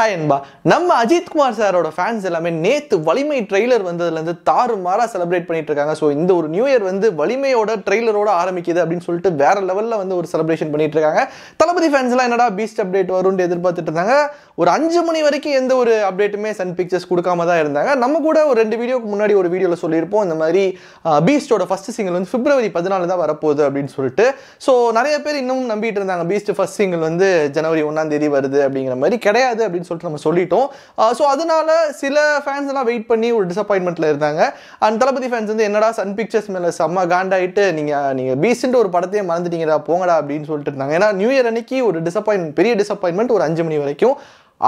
hi என்பா நம்ம அஜித்குமார் சாரோட fans எல்லாமே நேற்று வலிமை ட்ரெய்லர் வந்ததுலேருந்து மாறா செலிப்ரேட் பண்ணிட்டு இருக்காங்க ஸோ இந்த ஒரு நியூ இயர் வந்து வலிமையோட ட்ரெய்லரோட ஆரம்பிக்குது அப்படின்னு சொல்லிட்டு வேற லெவலில் வந்து ஒரு செலிப்ரேஷன் பண்ணிட்டு இருக்காங்க தளபதி ஃபேன்ஸ்லாம் என்னடா பீஸ்ட் அப்டேட் வரும்னு எதிர்பார்த்துட்டு இருந்தாங்க ஒரு அஞ்சு மணி வரைக்கும் எந்த ஒரு அப்டேட்டுமே சன் பிக்சர்ஸ் கொடுக்காம தான் இருந்தாங்க நம்ம கூட ஒரு ரெண்டு வீடியோக்கு முன்னாடி ஒரு வீடியோவில் சொல்லியிருப்போம் இந்த மாதிரி பீஸ்டோட ஃபர்ஸ்ட் சிங்கிள் வந்து பிப்ரவரி பதினாலு தான் வரப்போகுது அப்படின்னு சொல்லிட்டு ஸோ நிறைய பேர் இன்னமும் நம்பிட்டு இருந்தாங்க பீஸ்ட் ஃபர்ஸ்ட் சிங்கிள் வந்து ஜனவரி ஒன்றாம் தேதி வருது அப்படிங்கிற மாதிரி கிடையாது அப்படின்னு சொல்லிட்டு நம்ம சொல்லிட்டோம் ஸோ அதனால சில ஃபேன்ஸ் எல்லாம் வெயிட் பண்ணி ஒரு டிசப்பாயின்மெண்ட்டில் இருந்தாங்க அண்ட் தளபதி ஃபேன்ஸ் வந்து என்னடா சன் பிக்சர்ஸ் மேலே செம்ம காண்டாயிட்டு நீங்கள் நீங்கள் பீசன்ட் ஒரு படத்தையே மறந்துட்டீங்கடா போங்கடா அப்படின்னு சொல்லிட்டு இருந்தாங்க ஏன்னா நியூ இயர் அன்னைக்கு ஒரு டிசப்பாயின் பெரிய டிசப்பாயின்மெண்ட் ஒரு அஞ்சு மணி வரைக்கும்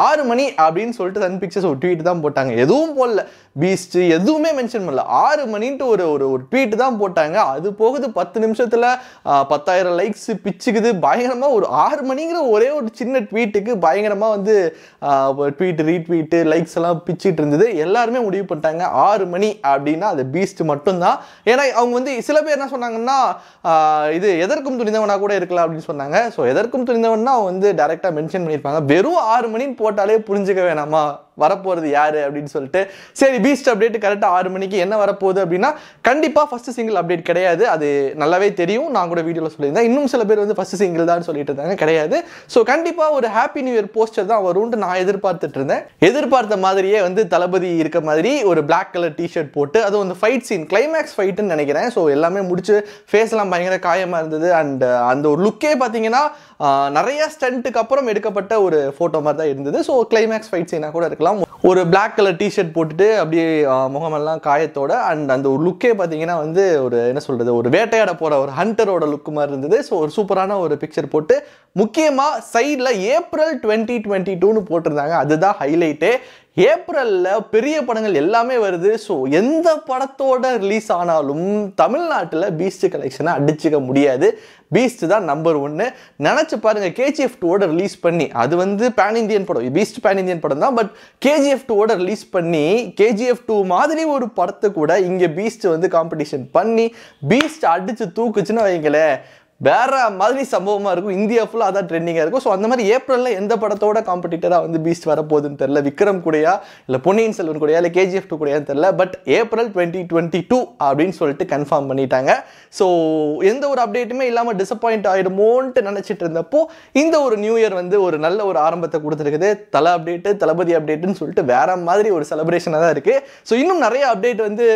ஆறு மணி அப்படின்னு சொல்லிட்டு சன் பிக்சர்ஸ் ஒரு ட்வீட் தான் போட்டாங்க எதுவும் போடல பீஸ்ட் எதுவுமே மென்ஷன் பண்ணல ஆறு மணின்ட்டு ஒரு ஒரு ஒரு ட்வீட் தான் போட்டாங்க அது போகுது பத்து நிமிஷத்தில் பத்தாயிரம் லைக்ஸ் பிச்சுக்குது பயங்கரமாக ஒரு ஆறு மணிங்கிற ஒரே ஒரு சின்ன ட்வீட்டுக்கு பயங்கரமாக வந்து ட்வீட் ரீட்வீட்டு லைக்ஸ் எல்லாம் பிச்சுட்டு இருந்தது எல்லாருமே முடிவு பண்ணிட்டாங்க ஆறு மணி அப்படின்னா அது பீஸ்ட் மட்டும்தான் ஏன்னா அவங்க வந்து சில பேர் என்ன சொன்னாங்கன்னா இது எதற்கும் துணிந்தவனாக கூட இருக்கலாம் அப்படின்னு சொன்னாங்க ஸோ எதற்கும் துணிந்தவன்னா வந்து டேரெக்டாக மென்ஷன் பண்ணியிருப்பாங்க வெறும் ஆறு மணின்னு போட்டாலே புரிஞ்சுக்க வேணாமா வரப்போகிறது யார் அப்படின்னு சொல்லிட்டு சரி பீஸ்ட் அப்டேட் கரெக்டாக ஆறு மணிக்கு என்ன வரப்போகுது அப்படின்னா கண்டிப்பாக ஃபஸ்ட்டு சிங்கிள் அப்டேட் கிடையாது அது நல்லாவே தெரியும் நான் கூட வீடியோவில் சொல்லியிருந்தேன் இன்னும் சில பேர் வந்து ஃபஸ்ட்டு சிங்கிள் தான் சொல்லிட்டு இருந்தாங்க கிடையாது ஸோ கண்டிப்பாக ஒரு ஹாப்பி நியூ இயர் போஸ்டர் தான் வரும்னு நான் எதிர்பார்த்துட்டு இருந்தேன் எதிர்பார்த்த மாதிரியே வந்து தளபதி இருக்க மாதிரி ஒரு பிளாக் கலர் டிஷர்ட் போட்டு அது வந்து ஃபைட் சீன் கிளைமேக்ஸ் ஃபைட்டுன்னு நினைக்கிறேன் ஸோ எல்லாமே முடிச்சு ஃபேஸ்லாம் பயங்கர காயமாக இருந்தது அண்ட் uh, அந்த ஒரு லுக்கே பார்த்தீங்கன்னா uh, நிறைய ஸ்டண்ட்டுக்கு அப்புறம் எடுக்கப்பட்ட ஒரு ஃபோட்டோ மாதிரி தான் இருந்தது ஸோ கிளைமேக்ஸ் ஃபைட் சீனாக கூட இருக்கலாம் ஒரு பிளாக் கலர் டிஷர்ட் போட்டுட்டு அப்படியே முகமெல்லாம் காயத்தோட அண்ட் அந்த ஒரு லுக்கே பார்த்தீங்கன்னா வந்து ஒரு என்ன சொல்கிறது ஒரு வேட்டையாட போகிற ஒரு ஹண்டரோட லுக்கு மாதிரி இருந்தது ஸோ ஒரு சூப்பரான ஒரு பிக்சர் போட்டு முக்கியமாக சைடில் ஏப்ரல் டுவெண்ட்டி டுவெண்ட்டி டூன்னு போட்டிருந்தாங்க அதுதான் ஹைலைட்டே ஏப்ரலில் பெரிய படங்கள் எல்லாமே வருது ஸோ எந்த படத்தோட ரிலீஸ் ஆனாலும் தமிழ்நாட்டில் பீஸ்ட் கலெக்ஷனை அடிச்சுக்க முடியாது பீஸ்ட் தான் நம்பர் ஒன்று நினச்சி பாருங்கள் கேஜிஎஃப் டூவோட ரிலீஸ் பண்ணி அது வந்து பேன் இந்தியன் படம் பீஸ்ட் பேன் இந்தியன் படம் தான் பட் கேஜிஎஃப் டூவோட ரிலீஸ் பண்ணி கேஜிஎஃப் டூ மாதிரி ஒரு படத்தை கூட இங்கே பீஸ்ட் வந்து காம்படிஷன் பண்ணி பீஸ்ட் அடித்து தூக்குச்சுன்னு வைங்களேன் வேற மாதிரி சம்பவமாக இருக்கும் இந்தியா ஃபுல்லாக அதான் ட்ரெண்டிங்காக இருக்கும் ஸோ அந்த மாதிரி ஏப்ரலில் எந்த படத்தோட காம்படிட்டராக வந்து பீஸ்ட் வரப்போகுதுன்னு தெரில விக்ரம் கூடயா இல்லை பொன்னியின் செல்வன் கூடையா இல்லை கேஜிஎஃப் டூ கூடயான்னு தெரில but April twenty twenty two அப்படின்னு சொல்லிட்டு கன்ஃபார்ம் பண்ணிட்டாங்க ஸோ எந்த ஒரு அப்டேட்டுமே இல்லாமல் டிசப்பாயிண்ட் ஆகிடுமோன்ட்டு நினச்சிட்டு இருந்தப்போ இந்த ஒரு நியூ இயர் வந்து ஒரு நல்ல ஒரு ஆரம்பத்தை கொடுத்துருக்குது தலை அப்டேட்டு தளபதி அப்டேட்டுன்னு சொல்லிட்டு வேற மாதிரி ஒரு செலப்ரேஷனாக தான் இருக்குது ஸோ இன்னும் நிறைய அப்டேட் வந்து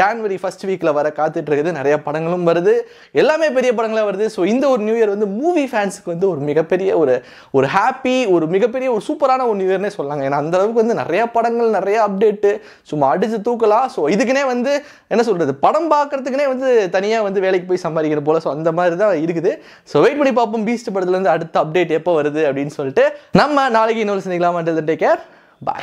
ஜான்வரி ஃபர்ஸ்ட் வீக்கில் வர காத்துட்டு இருக்குது நிறைய படங்களும் வருது எல்லாமே பெரிய படங்கள் படங்களாக வருது ஸோ இந்த ஒரு நியூ இயர் வந்து மூவி ஃபேன்ஸுக்கு வந்து ஒரு மிகப்பெரிய ஒரு ஒரு ஹாப்பி ஒரு மிகப்பெரிய ஒரு சூப்பரான ஒரு நியூ இயர்னே சொல்லலாங்க ஏன்னா அந்த அளவுக்கு வந்து நிறையா படங்கள் நிறையா அப்டேட்டு சும்மா அடித்து தூக்கலாம் ஸோ இதுக்குனே வந்து என்ன சொல்கிறது படம் பார்க்குறதுக்குனே வந்து தனியாக வந்து வேலைக்கு போய் சம்பாதிக்கிற போல் ஸோ அந்த மாதிரி தான் இருக்குது ஸோ வெயிட் பண்ணி பார்ப்போம் பீஸ்ட் படத்துலேருந்து அடுத்த அப்டேட் எப்போ வருது அப்படின்னு சொல்லிட்டு நம்ம நாளைக்கு இன்னொரு சந்திக்கலாம் டேக் கேர் பாய்